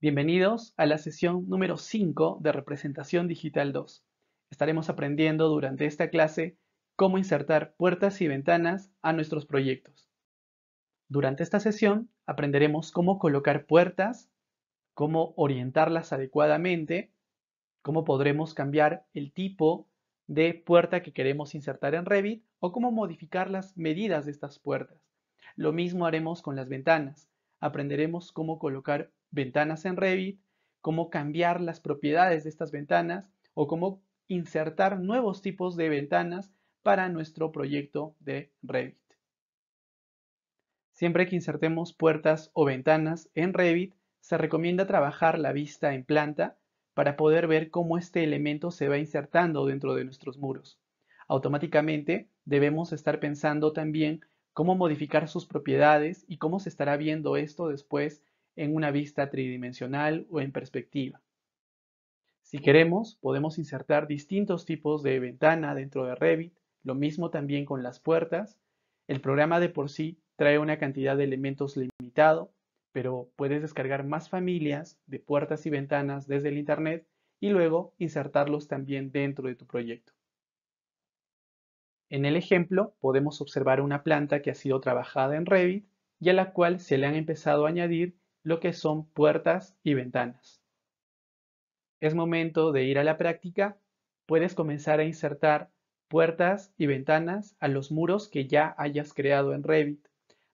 Bienvenidos a la sesión número 5 de Representación Digital 2. Estaremos aprendiendo durante esta clase cómo insertar puertas y ventanas a nuestros proyectos. Durante esta sesión aprenderemos cómo colocar puertas, cómo orientarlas adecuadamente, cómo podremos cambiar el tipo de puerta que queremos insertar en Revit o cómo modificar las medidas de estas puertas. Lo mismo haremos con las ventanas. Aprenderemos cómo colocar ventanas en Revit, cómo cambiar las propiedades de estas ventanas o cómo insertar nuevos tipos de ventanas para nuestro proyecto de Revit. Siempre que insertemos puertas o ventanas en Revit, se recomienda trabajar la vista en planta para poder ver cómo este elemento se va insertando dentro de nuestros muros. Automáticamente debemos estar pensando también cómo modificar sus propiedades y cómo se estará viendo esto después en una vista tridimensional o en perspectiva. Si queremos, podemos insertar distintos tipos de ventana dentro de Revit, lo mismo también con las puertas. El programa de por sí trae una cantidad de elementos limitado, pero puedes descargar más familias de puertas y ventanas desde el Internet y luego insertarlos también dentro de tu proyecto. En el ejemplo podemos observar una planta que ha sido trabajada en Revit y a la cual se le han empezado a añadir lo que son puertas y ventanas. Es momento de ir a la práctica. Puedes comenzar a insertar puertas y ventanas a los muros que ya hayas creado en Revit.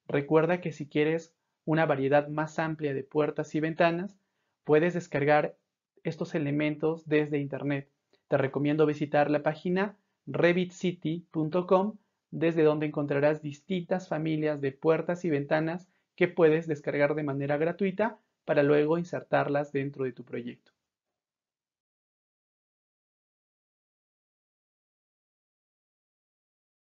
Recuerda que si quieres una variedad más amplia de puertas y ventanas, puedes descargar estos elementos desde Internet. Te recomiendo visitar la página revitcity.com desde donde encontrarás distintas familias de puertas y ventanas que puedes descargar de manera gratuita para luego insertarlas dentro de tu proyecto.